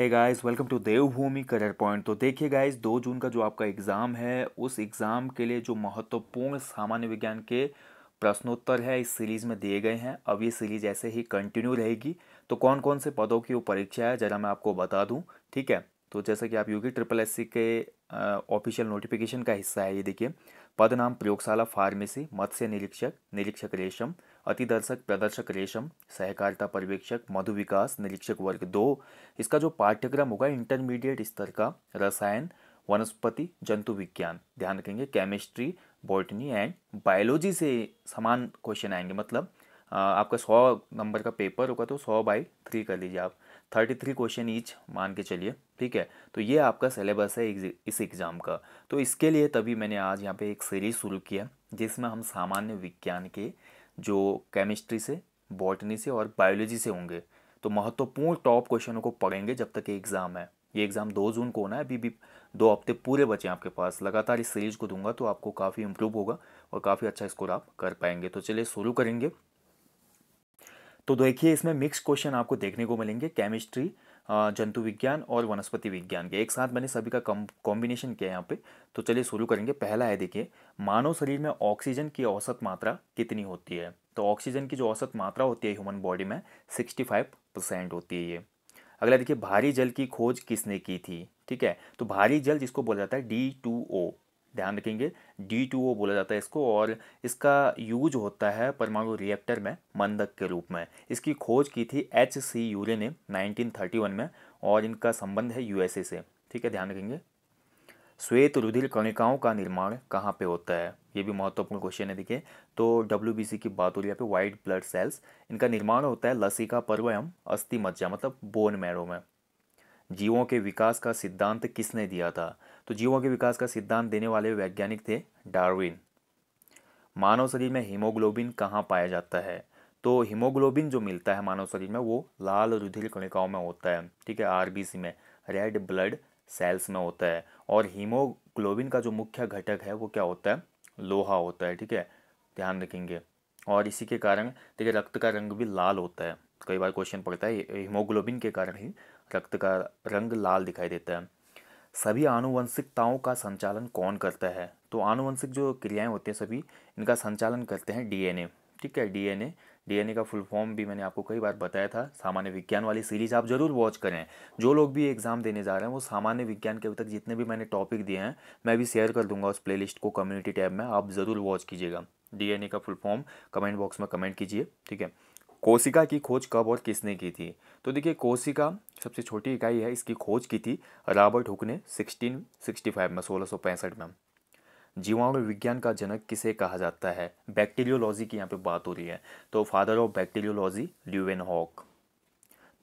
है guys welcome to Devbhoomi career point तो देखिए गाइस दो जून का जो आपका एग्ज़ाम है उस एग्ज़ाम के लिए जो महत्वपूर्ण सामान्य विज्ञान के प्रश्नोत्तर है इस सीरीज़ में दिए गए हैं अब ये सीरीज़ ऐसे ही कंटिन्यू रहेगी तो कौन कौन से पदों की वो परीक्षा है ज़रा मैं आपको बता दूँ ठीक है तो जैसा कि आप यूगी ट्रिपल एस के ऑफिशियल नोटिफिकेशन का हिस्सा है ये देखिए पद नाम प्रयोगशाला फार्मेसी मत्स्य निरीक्षक निरीक्षक रेशम अतिदर्शक प्रदर्शक रेशम सहकारिता पर्यवेक्षक मधु विकास निरीक्षक वर्ग दो इसका जो पाठ्यक्रम होगा इंटरमीडिएट स्तर का रसायन वनस्पति जंतु विज्ञान ध्यान रखेंगे केमिस्ट्री बॉटनी एंड बायोलॉजी से समान क्वेश्चन आएंगे मतलब आपका सौ नंबर का पेपर होगा तो सौ बाई थ्री कर लीजिए आप थर्टी थ्री क्वेश्चन ईच मान के चलिए ठीक है तो ये आपका सिलेबस है इस एग्ज़ाम का तो इसके लिए तभी मैंने आज यहाँ पे एक सीरीज़ शुरू किया जिसमें हम सामान्य विज्ञान के जो केमिस्ट्री से बॉटनी से और बायोलॉजी से होंगे तो महत्वपूर्ण टॉप क्वेश्चनों को पढ़ेंगे जब तक ये एग्ज़ाम है ये एग्ज़ाम दो जून को होना है अभी भी दो हफ्ते पूरे बचे हैं आपके पास लगातार इस सीरीज़ को दूंगा तो आपको काफ़ी इम्प्रूव होगा और काफ़ी अच्छा स्कोर आप कर पाएंगे तो चलिए शुरू करेंगे तो देखिए इसमें मिक्स क्वेश्चन आपको देखने को मिलेंगे केमिस्ट्री जंतु विज्ञान और वनस्पति विज्ञान के एक साथ मैंने सभी का कॉम्बिनेशन किया यहाँ पे तो चलिए शुरू करेंगे पहला है देखिए मानव शरीर में ऑक्सीजन की औसत मात्रा कितनी होती है तो ऑक्सीजन की जो औसत मात्रा होती है ह्यूमन बॉडी में सिक्सटी फाइव परसेंट होती है ये अगला देखिए भारी जल की खोज किसने की थी ठीक है तो भारी जल जिसको बोला जाता है डी टू ओ ध्यान रखेंगे डी टू ओ बोला जाता है इसको और इसका यूज होता है परमाणु रिएक्टर में मंदक के रूप में इसकी खोज की थी एच सी यूरे ने 1931 में और इनका संबंध है यूएसए से ठीक है ध्यान रखेंगे श्वेत रुधिर कणिकाओं का निर्माण कहाँ पे होता है ये भी महत्वपूर्ण क्वेश्चन है देखिए तो डब्ल्यू की बात हो रही है पे व्हाइट ब्लड सेल्स इनका निर्माण होता है लसिका पर्व एवं अस्थि मज्जा मतलब बोन मैरो में जीवों के विकास का सिद्धांत किसने दिया था तो जीवों के विकास का सिद्धांत देने वाले वैज्ञानिक थे डार्विन मानव शरीर में हीमोग्लोबिन कहाँ पाया जाता है तो हीमोग्लोबिन जो मिलता है मानव शरीर में वो लाल रुधिर कणिकाओं में होता है ठीक है आरबीसी में रेड ब्लड सेल्स में होता है और हीमोग्लोबिन का जो मुख्य घटक है वो क्या होता है लोहा होता है ठीक है ध्यान रखेंगे और इसी के कारण देखिए रक्त का रंग भी लाल होता है कई बार क्वेश्चन पड़ता है हीमोग्लोबिन के कारण ही रक्त का रंग लाल दिखाई देता है सभी आनुवंशिकताओं का संचालन कौन करता है तो आनुवंशिक जो क्रियाएं होती हैं सभी इनका संचालन करते हैं डीएनए ठीक है डीएनए डीएनए का फुल फॉर्म भी मैंने आपको कई बार बताया था सामान्य विज्ञान वाली सीरीज आप जरूर वॉच करें जो लोग भी एग्जाम देने जा रहे हैं वो सामान्य विज्ञान के अभी तक जितने भी मैंने टॉपिक दिए हैं मैं भी शेयर कर दूंगा उस प्लेलिस्ट को कम्युनिटी टैब में आप ज़रूर वॉच कीजिएगा डीएनए का फुल फॉर्म कमेंट बॉक्स में कमेंट कीजिए ठीक है कोशिका की खोज कब और किसने की थी तो देखिए कोशिका सबसे छोटी इकाई है इसकी खोज की थी रॉबर्ट हुक ने सिक्सटीन सिक्सटी फाइव में सोलह में जीवाणु विज्ञान का जनक किसे कहा जाता है बैक्टीरियोलॉजी की यहाँ पे बात हो रही है तो father of bacteriology Leeuwenhoek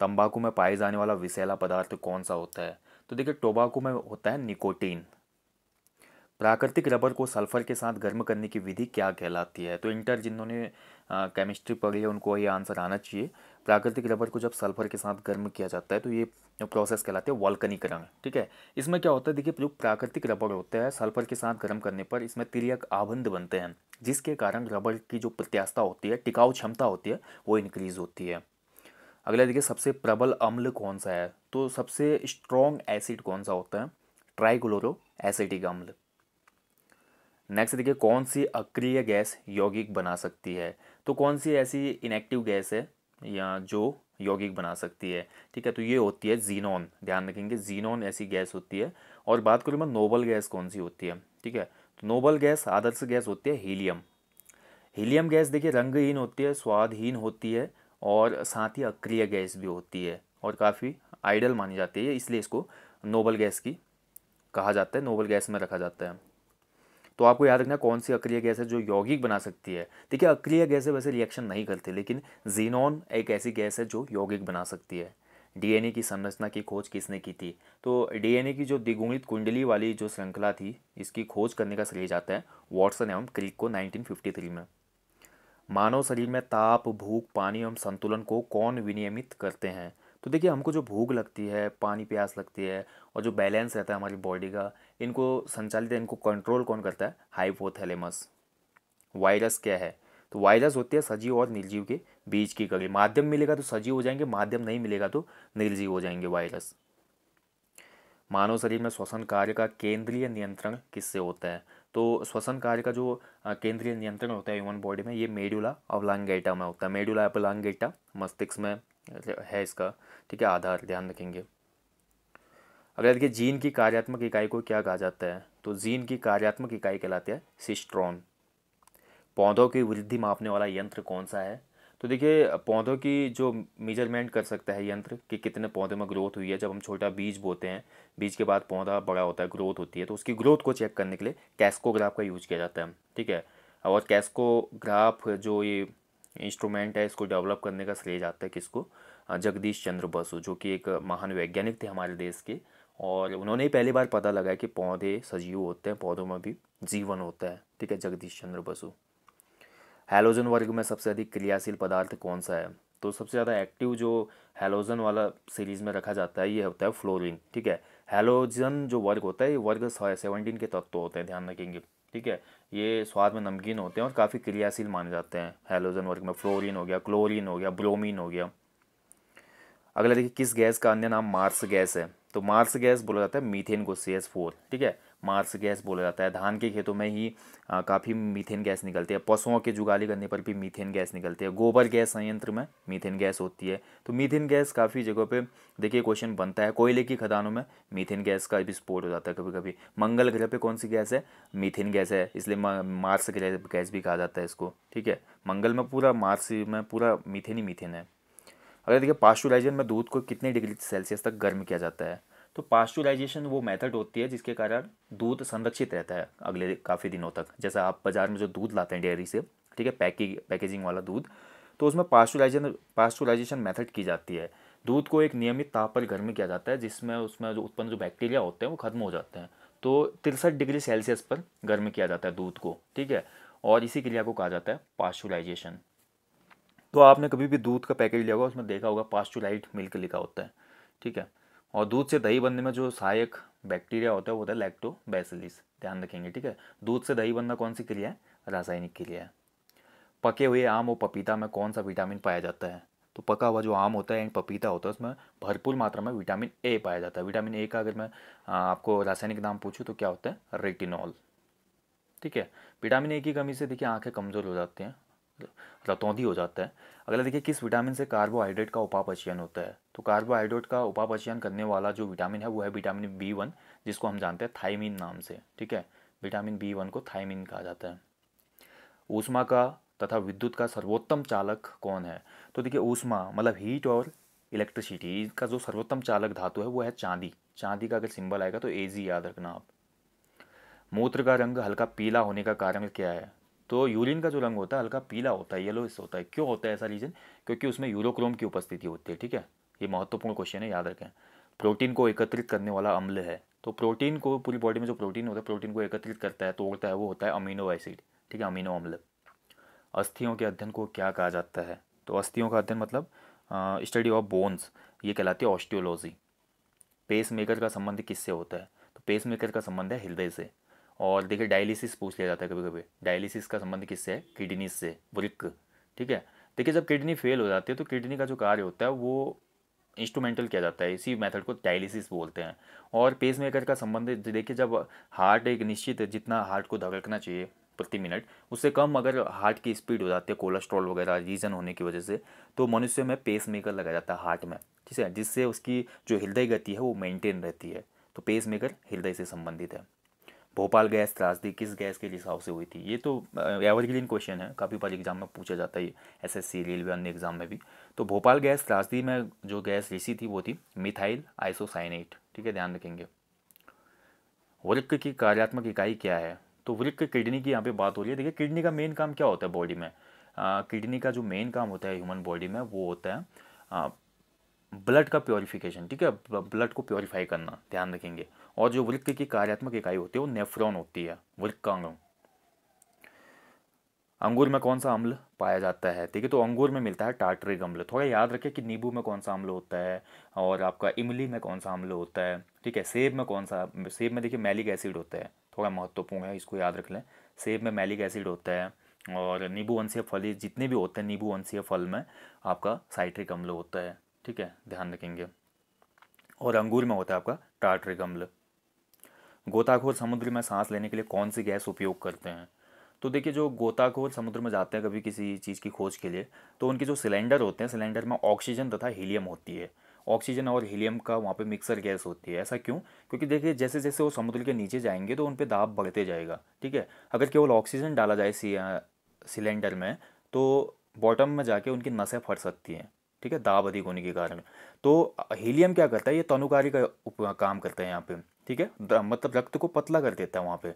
तंबाकू में पाए जाने वाला विषैला पदार्थ कौन सा होता है तो देखिए टोबाकू में होता है निकोटीन प्राकृतिक रबर को सल्फर के साथ गर्म करने की विधि क्या कहलाती है तो इंटर जिन्होंने केमिस्ट्री पढ़ी है उनको ये आंसर आना चाहिए प्राकृतिक रबर को जब सल्फर के साथ गर्म किया जाता है तो ये प्रोसेस कहलाते हैं वॉल्कनीकरण ठीक है इसमें क्या होता है देखिए जो प्राकृतिक रबर होता है सल्फर के साथ गर्म करने पर इसमें तिरक आबंध बनते हैं जिसके कारण रबर की जो प्रत्याशा होती है टिकाऊ क्षमता होती है वो इनक्रीज होती है अगला देखिए सबसे प्रबल अम्ल कौन सा है तो सबसे स्ट्रॉन्ग एसिड कौन सा होता है ट्राइक्लोरो एसिडिक अम्ल नेक्स्ट देखिए कौन सी अक्रिय गैस यौगिक बना सकती है तो कौन सी ऐसी इनएक्टिव गैस है या जो यौगिक बना सकती है ठीक है तो ये होती है जीनोन ध्यान रखेंगे जीनोन ऐसी गैस होती है और बात करूँ मैं नोबल गैस कौन सी होती है ठीक है तो नोबल गैस आदर्श गैस होती है हीलियम हीलियम गैस देखिए रंगहीन होती है स्वादहीन होती है और साथ ही अक्रिय गैस भी होती है और काफ़ी आइडल मानी जाती है इसलिए इसको नोबल गैस की कहा जाता है नोबल गैस में रखा जाता है तो आपको याद रखना कौन सी अक्रिय गैस है जो यौगिक बना सकती है देखिए अक्रिय गैसें वैसे रिएक्शन नहीं करती लेकिन जीनॉन एक ऐसी गैस है जो यौगिक बना सकती है डीएनए की संरचना की खोज किसने की थी तो डीएनए की जो द्विगुणित कुंडली वाली जो श्रृंखला थी इसकी खोज करने का श्रेय जाता है वॉटसन एवं क्रिक को 1953 में मानव शरीर में ताप भूख पानी एवं संतुलन को कौन विनियमित करते हैं तो देखिए हमको जो भूख लगती है पानी प्यास लगती है और जो बैलेंस रहता है हमारी बॉडी का इनको संचालित है इनको कंट्रोल कौन करता है हाइपोथैलेमस वायरस क्या है तो वायरस होती है सजीव और निर्जीव के बीच की कड़ी माध्यम मिलेगा तो सजीव हो जाएंगे माध्यम नहीं मिलेगा तो निर्जीव हो जाएंगे वायरस मानव शरीर में श्वसन कार्य का केंद्रीय नियंत्रण किससे होता है तो श्वसन कार्य का जो केंद्रीय नियंत्रण होता है ह्यूमन बॉडी में ये मेडुला अवलांगेटा में होता है मेडुला अवलांगेटा मस्तिष्क में है इसका ठीक है आधार ध्यान रखेंगे अगला देखिए जीन की कार्यात्मक इकाई को क्या कहा जाता है तो जीन की कार्यात्मक इकाई कहलाती है सिस्ट्रॉन पौधों की वृद्धि मापने वाला यंत्र कौन सा है तो देखिए पौधों की जो मेजरमेंट कर सकता है यंत्र कि कितने पौधे में ग्रोथ हुई है जब हम छोटा बीज बोते हैं बीज के बाद पौधा बड़ा होता है ग्रोथ होती है तो उसकी ग्रोथ को चेक करने के लिए कैस्कोग्राफ का यूज़ किया जाता है ठीक है और कैस्कोग्राफ जो ये इंस्ट्रूमेंट है इसको डेवलप करने का श्रेय जाता है किसको जगदीश चंद्र बसु जो कि एक महान वैज्ञानिक थे हमारे देश के और उन्होंने पहली बार पता लगाया कि पौधे सजीव होते हैं पौधों में भी जीवन होता है ठीक है जगदीश चंद्र बसु हेलोजन वर्ग में सबसे अधिक क्रियाशील पदार्थ कौन सा है तो सबसे ज़्यादा एक्टिव जो हेलोजन वाला सीरीज़ में रखा जाता है ये होता है फ्लोरिन ठीक है हेलोजन जो वर्ग होता है ये वर्ग सेवनटीन के तत्व होते हैं ध्यान रखेंगे ठीक है ये स्वाद में नमकीन होते हैं और काफ़ी क्रियाशील माने जाते हैं हेलोजन वर्ग में फ्लोरिन हो गया क्लोरिन हो गया ब्रोमिन हो गया अगला देखिए किस गैस का अन्य नाम मार्स गैस है तो मार्स गैस बोला जाता है मीथेन को सी एस फोर ठीक है मार्स गैस बोला जाता है धान के खेतों में ही काफ़ी मीथेन गैस निकलती है पशुओं के जुगाली करने पर भी मीथेन गैस निकलती है गोबर गैस संयंत्र में मीथेन गैस होती है तो मीथेन गैस काफ़ी जगहों पे देखिए क्वेश्चन बनता है कोयले की खदानों में मीथेन गैस का भी स्पोर्ट हो जाता है कभी कभी मंगल ग्रह पर कौन सी गैस है मीथेन गैस है इसलिए मार्स गैस भी कहा जाता है इसको ठीक है मंगल में पूरा मार्स में पूरा मीथेन ही मीथेन है अगर देखिए पास्चुराइजेशन में दूध को कितने डिग्री सेल्सियस तक गर्म किया जाता है तो पास्चुराइजेशन वो मेथड होती है जिसके कारण दूध संरक्षित रहता है अगले काफ़ी दिनों तक जैसा आप बाज़ार में जो दूध लाते हैं डेयरी से ठीक है पैकिंग पैकेजिंग वाला दूध तो उसमें पास्चुराइजेशन पास्चुराइजेशन मेथड की जाती है दूध को एक नियमित ताप पर गर्म किया जाता है जिसमें उसमें जो उत्पन्न जो बैक्टीरिया होते हैं वो खत्म हो जाते हैं तो तिरसठ डिग्री सेल्सियस पर गर्म किया जाता है दूध को ठीक है और इसी क्रिया को कहा जाता है पास्चुराइजेशन तो आपने कभी भी दूध का पैकेट लिया होगा उसमें देखा होगा पास्चुलाइट मिल्क लिखा होता है ठीक है और दूध से दही बनने में जो सहायक बैक्टीरिया होता है वो होता है लैक्टोबैसिलिस ध्यान रखेंगे ठीक है दूध से दही बनना कौन सी क्रिया है रासायनिक क्रिया है पके हुए आम और पपीता में कौन सा विटामिन पाया जाता है तो पका हुआ जो आम होता है एंड पपीता होता है उसमें भरपूर मात्रा में विटामिन ए पाया जाता है विटामिन ए का अगर मैं आपको रासायनिक नाम पूछूँ तो क्या होता है रेटिनॉल ठीक है विटामिन ए की कमी से देखिए आंखें कमज़ोर हो जाती हैं मतलब हो जाता है अगला देखिए किस विटामिन से कार्बोहाइड्रेट का उपापचयन होता है तो कार्बोहाइड्रेट का उपापचयन करने वाला जो विटामिन है वो है विटामिन बी वन जिसको हम जानते हैं थाइमिन नाम से ठीक है विटामिन बी वन को थाइमिन कहा जाता है ऊष्मा का तथा विद्युत का सर्वोत्तम चालक कौन है तो देखिए ऊष्मा मतलब हीट और इलेक्ट्रिसिटी इसका जो सर्वोत्तम चालक धातु है वो है चांदी चांदी का अगर सिंबल आएगा तो एजी याद रखना आप मूत्र का रंग हल्का पीला होने का कारण क्या है तो यूरिन का जो रंग होता है हल्का पीला होता है इस होता है क्यों होता है ऐसा रीजन क्योंकि उसमें यूरोक्रोम की उपस्थिति होती है ठीक है ये महत्वपूर्ण क्वेश्चन है याद रखें प्रोटीन को एकत्रित करने वाला अम्ल है तो प्रोटीन को पूरी बॉडी में जो प्रोटीन होता है प्रोटीन को एकत्रित करता है तोड़ता है वो होता है अमीनो एसिड ठीक है अमीनो अम्ल अस्थियों के अध्ययन को क्या कहा जाता है तो अस्थियों का अध्ययन मतलब स्टडी ऑफ बोन्स ये कहलाती है ऑस्टियोलॉजी पेस मेकर का संबंध किससे होता है तो पेस मेकर का संबंध है हृदय से और देखिए डायलिसिस पूछ लिया जाता है कभी कभी डायलिसिस का संबंध किससे है किडनी से वृक्क ठीक है देखिए जब किडनी फेल हो जाती है तो किडनी का जो कार्य होता है वो इंस्ट्रूमेंटल किया जाता है इसी मेथड को डायलिसिस बोलते हैं और पेस मेकर का संबंध देखिए जब हार्ट एक निश्चित जितना हार्ट को धड़कना चाहिए प्रति मिनट उससे कम अगर हार्ट की स्पीड हो जाती है कोलेस्ट्रॉल वगैरह रीजन होने की वजह से तो मनुष्य में पेस मेकर लगाया जाता है हार्ट में ठीक है जिससे उसकी जो हृदय गति है वो मेंटेन रहती है तो पेस मेकर हृदय से संबंधित है भोपाल गैस त्रासदी किस गैस के रिसाव से हुई थी ये तो एवरग्रीन क्वेश्चन है काफ़ी बार एग्जाम में पूछा जाता है एस एस सी रेलवे अन्य एग्जाम में भी तो भोपाल गैस त्रासदी में जो गैस रिसी थी वो थी मिथाइल आइसोसाइनेट ठीक है ध्यान रखेंगे वृक्क की कार्यात्मक इकाई क्या है तो वृक्क किडनी की यहाँ पे बात हो रही है देखिए किडनी का मेन काम क्या होता है बॉडी में किडनी का जो मेन काम होता है ह्यूमन बॉडी में वो होता है ब्लड का प्योरिफिकेशन ठीक है ब्लड को प्योरीफाई करना ध्यान रखेंगे और जो वृक्क की कार्यात्मक इकाई होती है वो नेफ्रॉन होती है का अंग अंगूर में कौन सा अम्ल पाया जाता है ठीक है तो अंगूर में मिलता है टार्टरिक अम्ल थोड़ा याद रखें कि नींबू में कौन सा अम्ल होता है और आपका इमली में कौन सा अम्ल होता है ठीक है सेब में कौन सा सेब में देखिए मैलिक एसिड होता है थोड़ा महत्वपूर्ण है इसको याद रख लें सेब में मैलिक एसिड होता है और नींबू वंशीय फल जितने भी होते हैं नींबू वंशीय फल में आपका साइट्रिक अम्ल होता है ठीक है ध्यान रखेंगे और अंगूर में होता है आपका टार्टरिक अम्ल गोताखोर समुद्र में सांस लेने के लिए कौन सी गैस उपयोग करते हैं तो देखिए जो गोताखोर समुद्र में जाते हैं कभी किसी चीज़ की खोज के लिए तो उनके जो सिलेंडर होते हैं सिलेंडर में ऑक्सीजन तथा हीलियम होती है ऑक्सीजन और हीलियम का वहाँ पे मिक्सर गैस होती है ऐसा क्यों क्योंकि देखिए जैसे जैसे वो समुद्र के नीचे जाएंगे तो उन पर दाब बढ़ते जाएगा ठीक है अगर केवल ऑक्सीजन डाला जाए सिलेंडर में तो बॉटम में जाके उनकी नसें फट सकती हैं ठीक है दाब अधिक होने के कारण तो हीलियम क्या करता है ये तनुकारी का काम करता है यहाँ पे ठीक है मतलब रक्त को पतला कर देता है वहाँ पे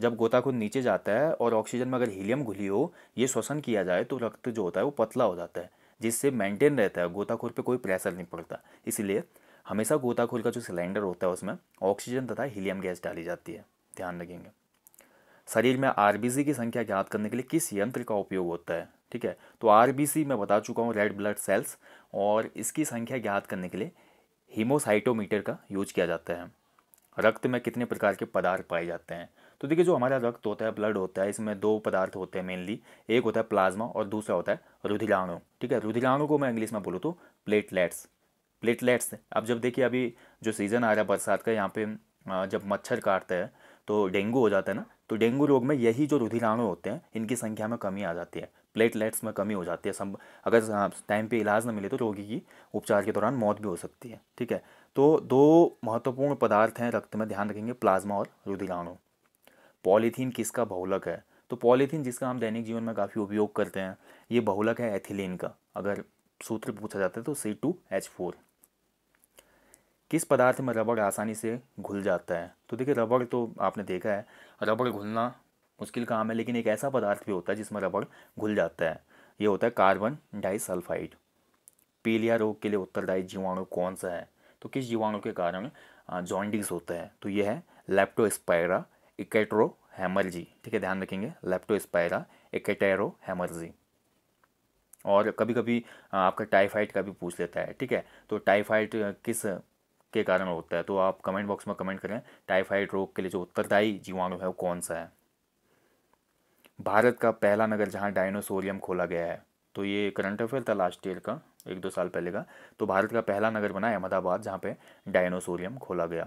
जब गोताखुद नीचे जाता है और ऑक्सीजन में अगर हीलियम घुली हो ये श्वसन किया जाए तो रक्त जो होता है वो पतला हो जाता है जिससे मेंटेन रहता है गोताखोर पे कोई प्रेशर नहीं पड़ता इसलिए हमेशा गोताखोर का जो सिलेंडर होता है उसमें ऑक्सीजन तथा हीलियम गैस डाली जाती है ध्यान रखेंगे शरीर में आरबीसी की संख्या ज्ञात करने के लिए किस यंत्र का उपयोग होता है ठीक है तो आर मैं बता चुका हूँ रेड ब्लड सेल्स और इसकी संख्या ज्ञात करने के लिए हीमोसाइटोमीटर का यूज किया जाता है रक्त में कितने प्रकार के पदार्थ पाए जाते हैं तो देखिए जो हमारा रक्त होता है ब्लड होता है इसमें दो पदार्थ होते हैं मेनली एक होता है प्लाज्मा और दूसरा होता है रुधिराणु ठीक है रुधिराणु को मैं इंग्लिश में बोलूँ तो प्लेटलेट्स प्लेटलेट्स अब जब देखिए अभी जो सीज़न आ रहा है बरसात का यहाँ पे जब मच्छर काटते हैं तो डेंगू हो जाता है ना तो डेंगू रोग में यही जो रुधिराणु होते हैं इनकी संख्या में कमी आ जाती है प्लेटलेट्स में कमी हो जाती है सब अगर टाइम हाँ, पे इलाज ना मिले तो रोगी की उपचार के दौरान मौत भी हो सकती है ठीक है तो दो महत्वपूर्ण पदार्थ हैं रक्त में ध्यान रखेंगे प्लाज्मा और रुधिराणु पॉलीथीन किसका बहुलक है तो पॉलीथीन जिसका हम दैनिक जीवन में काफ़ी उपयोग करते हैं ये बहुलक है एथिलीन का अगर सूत्र पूछा जाता है तो सी टू एच फोर किस पदार्थ में रबड़ आसानी से घुल जाता है तो देखिए रबड़ तो आपने देखा है रबड़ घुलना मुश्किल काम है लेकिन एक ऐसा पदार्थ भी होता है जिसमें रबड़ घुल जाता है ये होता है कार्बन डाइसल्फाइड पीलिया रोग के लिए उत्तरदायी जीवाणु कौन सा है तो किस जीवाणु के कारण जॉन्डिस होता है तो यह है लेप्टोस्पायरा इकेट्रो हैमर्जी ठीक है ध्यान रखेंगे लेप्टोस्पायरा इकेटेरो हैमरजी और कभी कभी आपका टाइफाइड का भी पूछ लेता है ठीक है तो टाइफाइड किस के कारण होता है तो आप कमेंट बॉक्स में कमेंट करें टाइफाइड रोग के लिए जो उत्तरदायी जीवाणु है वो कौन सा है भारत का पहला नगर जहाँ डायनोसोरियम खोला गया है तो ये करंट अफेयर था लास्ट ईयर का एक दो साल पहले का तो भारत का पहला नगर बना अहमदाबाद जहाँ पे डायनोसोरियम खोला गया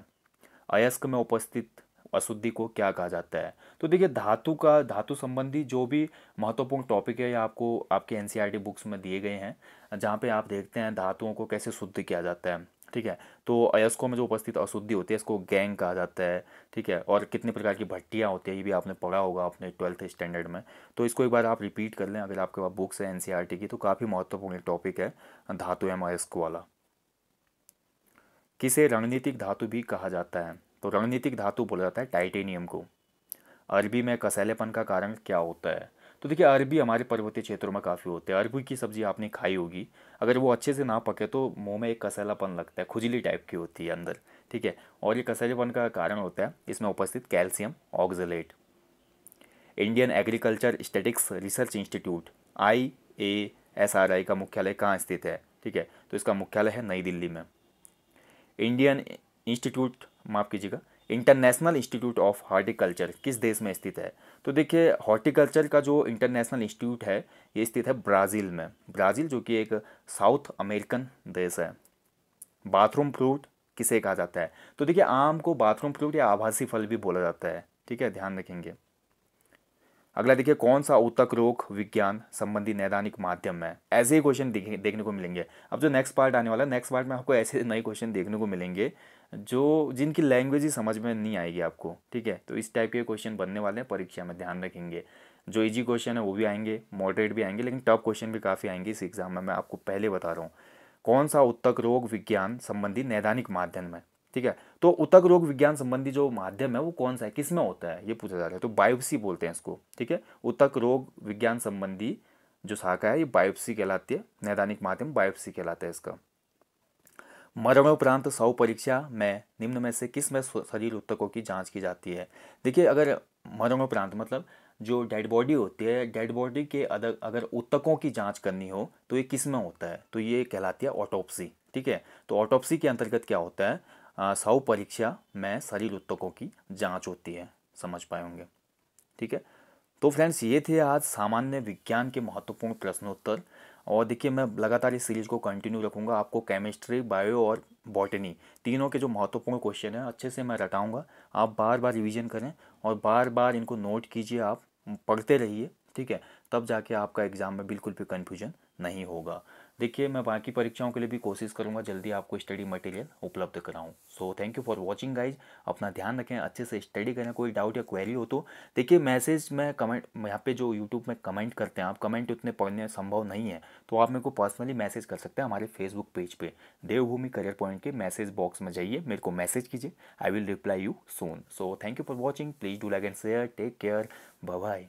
अयस्क में उपस्थित अशुद्धि को क्या कहा जाता है तो देखिए धातु का धातु संबंधी जो भी महत्वपूर्ण टॉपिक है या आपको आपके एन बुक्स e में दिए गए हैं जहाँ पे आप देखते हैं धातुओं को कैसे शुद्ध किया जाता है ठीक है तो अयस्कों में जो उपस्थित अशुद्धि होती है इसको गैंग कहा जाता है ठीक है और कितने प्रकार की भट्टियाँ होती है ये भी आपने पढ़ा होगा अपने ट्वेल्थ स्टैंडर्ड में तो इसको एक बार आप रिपीट कर लें अगर आपके पास बुक्स है एन e की तो काफ़ी महत्वपूर्ण टॉपिक है धातु एम अयस्क वाला किसे रणनीतिक धातु भी कहा जाता है तो रणनीतिक धातु बोला जाता है टाइटेनियम को अरबी में कसैलेपन का कारण क्या होता है तो देखिए अरबी हमारे पर्वतीय क्षेत्रों में काफ़ी होते हैं अरबी की सब्ज़ी आपने खाई होगी अगर वो अच्छे से ना पके तो मुंह में एक कसैलापन लगता है खुजली टाइप की होती है अंदर ठीक है और ये कसैलेपन का कारण होता है इसमें उपस्थित calcium oxalate Indian agriculture statistics research institute I A S R I का मुख्यालय कहाँ स्थित है ठीक है तो इसका मुख्यालय है नई दिल्ली में इंडियन इंस्टीट्यूट माफ़ कीजिएगा इंटरनेशनल इंस्टीट्यूट ऑफ हार्टिकल्चर किस देश में स्थित है तो देखिए हॉर्टिकल्चर का जो इंटरनेशनल इंस्टीट्यूट है ये स्थित है ब्राज़ील में ब्राज़ील जो कि एक साउथ अमेरिकन देश है बाथरूम फ्रूट किसे कहा जाता है तो देखिए आम को बाथरूम फ्रूट या आभासी फल भी बोला जाता है ठीक है ध्यान रखेंगे अगला देखिए कौन सा उत्तक रोग विज्ञान संबंधी नैदानिक माध्यम है ऐसे ही क्वेश्चन देखने को मिलेंगे अब जो नेक्स्ट पार्ट आने वाला है नेक्स्ट पार्ट में आपको ऐसे नए क्वेश्चन देखने को मिलेंगे जो जिनकी लैंग्वेज ही समझ में नहीं आएगी आपको ठीक है तो इस टाइप के क्वेश्चन बनने वाले हैं परीक्षा में ध्यान रखेंगे जो इजी क्वेश्चन है वो भी आएंगे मॉडरेट भी आएंगे लेकिन टफ क्वेश्चन भी काफ़ी आएंगे इस एग्ज़ाम में मैं आपको पहले बता रहा हूँ कौन सा उत्तक रोग विज्ञान संबंधी नैदानिक माध्यम है ठीक है तो उत्तक रोग विज्ञान संबंधी जो माध्यम है वो कौन सा है किस में होता है ये पूछा जा रहा है तो बायोप्सी बोलते हैं इसको ठीक है उत्तक रोग विज्ञान संबंधी जो शाखा है ये बायोप्सी कहलाती है नैदानिक माध्यम बायोप्सी कहलाता है इसका मरणोपरांत सौ परीक्षा में निम्न में से किस में शरीर उत्तकों की जांच की जाती है देखिए अगर मरणोपरांत मतलब जो डेड बॉडी होती है डेड बॉडी के अदर अगर उत्तकों की जांच करनी हो तो ये किस में होता है तो ये कहलाती है ऑटोप्सी ठीक है तो ऑटोप्सी के अंतर्गत क्या होता है सौ परीक्षा में शरीर उत्तकों की जाँच होती है समझ पाए होंगे ठीक है तो फ्रेंड्स ये थे आज सामान्य विज्ञान के महत्वपूर्ण प्रश्नोत्तर और देखिए मैं लगातार इस सीरीज़ को कंटिन्यू रखूँगा आपको केमिस्ट्री बायो और बॉटनी तीनों के जो महत्वपूर्ण क्वेश्चन हैं अच्छे से मैं रटाऊँगा आप बार बार रिविज़न करें और बार बार इनको नोट कीजिए आप पढ़ते रहिए ठीक है तब जाके आपका एग्ज़ाम में बिल्कुल भी कन्फ्यूजन नहीं होगा देखिए मैं बाकी परीक्षाओं के लिए भी कोशिश करूंगा जल्दी आपको स्टडी मटेरियल उपलब्ध कराऊँ so thank you for watching guys अपना ध्यान रखें अच्छे से स्टडी करें कोई डाउट या क्वेरी हो तो देखिए मैसेज में कमेंट यहाँ पे जो यूट्यूब में कमेंट करते हैं आप कमेंट उतने पढ़ने संभव नहीं है तो आप मेरे को पर्सनली मैसेज कर सकते हैं हमारे फेसबुक पेज पर पे, देवभूमि करियर पॉइंट के मैसेज बॉक्स में जाइए मेरे को मैसेज कीजिए I will reply you soon so thank you for watching please do like and share take care bye